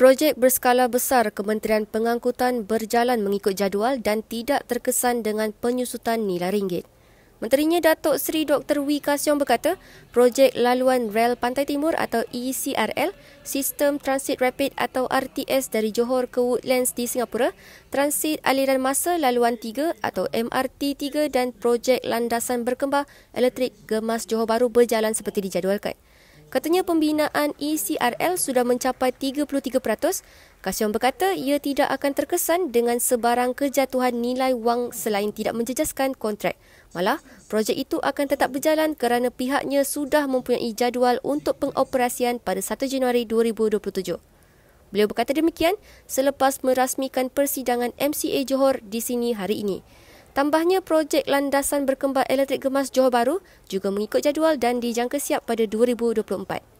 Projek berskala besar Kementerian Pengangkutan berjalan mengikut jadual dan tidak terkesan dengan penyusutan nilai ringgit. Menterinya Datuk Seri Dr. Wee Kasyong berkata, projek laluan rel Pantai Timur atau ECRL, Sistem Transit Rapid atau RTS dari Johor ke Woodlands di Singapura, Transit Aliran Masa Laluan 3 atau MRT 3 dan projek landasan berkembang elektrik Gemas Johor Baru berjalan seperti dijadualkan. Katanya pembinaan ECRL sudah mencapai 33%. Kasihan berkata ia tidak akan terkesan dengan sebarang kejatuhan nilai wang selain tidak menjejaskan kontrak. Malah, projek itu akan tetap berjalan kerana pihaknya sudah mempunyai jadual untuk pengoperasian pada 1 Januari 2027. Beliau berkata demikian selepas merasmikan persidangan MCA Johor di sini hari ini. Tambahnya, projek landasan berkembang elektrik gemas Johor Baru juga mengikut jadual dan dijangka siap pada 2024.